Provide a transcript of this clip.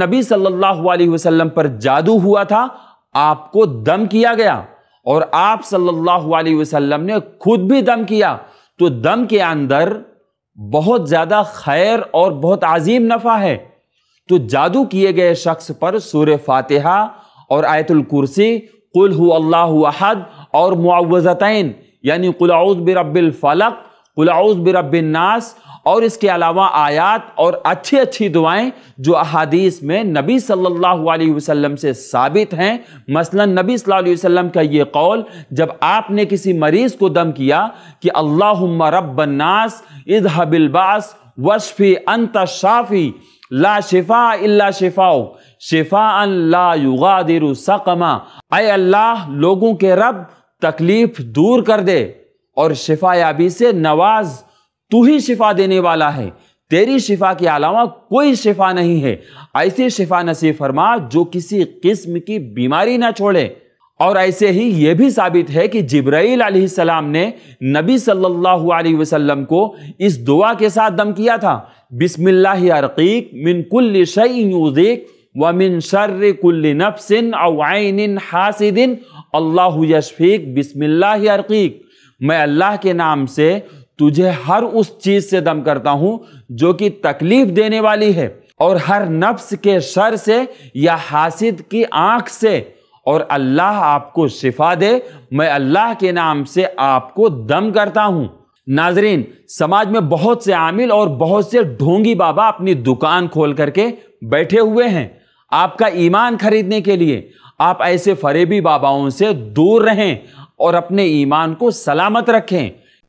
नबी सल्लल्लाहु अलैहि वसल्लम पर जादू हुआ था आपको दम किया गया और आप सल्लल्लाहु अलैहि वसल्लम ने खुद भी दम किया तो दम के अंदर बहुत ज़्यादा खैर और बहुत अजीम नफ़ा है तो जादू किए गए शख्स पर सूर फातिहा और आयतुल कुर्सी कुल हु अल्लाह अहद और मुआवज़तैन यानी कुलाउद बिरबिल फ़लक कुलाउद बिरबिन नास और इसके अलावा आयात और अच्छी अच्छी दुआएं जो अहादीस में नबी सल्लल्लाहु अलैहि वसल्लम से साबित हैं मसलन नबी सल्लल्लाहु अलैहि वसल्लम का ये कौल जब आपने किसी मरीज़ को दम किया कि अल्लाहुम्मा रब्बन्नास इद हबिलबास वशफ़ी अंत शाफ़ी ला शिफा इल्ला शिफाओ शिफा ला सकमा अय अल्लाह लोगों के रब तकलीफ़ दूर कर दे और शिफायाबी से नवाज़ तू ही शिफा देने वाला है तेरी शिफा के अलावा कोई शिफा नहीं है ऐसी शिफा नसीब फरमा जो किसी किस्म की बीमारी ना छोड़े और ऐसे ही ये भी साबित है कि जिब्राईल सलाम ने नबी सल्लल्लाहु अलैहि वसल्लम को इस दुआ के साथ दम किया था बिस्मिल्लाहरकीक मिन कुल्ल शयूज़िक व मिन शर्र कुल्ल नफ्सिन अवाइन हासिदिन अल्लाह यशफीक बिस्मिल्लाहरकीक मैं अल्लाह के नाम से तुझे हर उस चीज से दम करता हूं जो कि तकलीफ देने वाली है और हर नफ्स के शर से या हासिद की आंख से और अल्लाह आपको शिफा दे मैं अल्लाह के नाम से आपको दम करता हूं नाजरीन समाज में बहुत से आमिल और बहुत से ढोंगी बाबा अपनी दुकान खोल करके बैठे हुए हैं आपका ईमान खरीदने के लिए आप ऐसे फरेबी बाबाओं से दूर रहें और अपने ईमान को सलामत रखें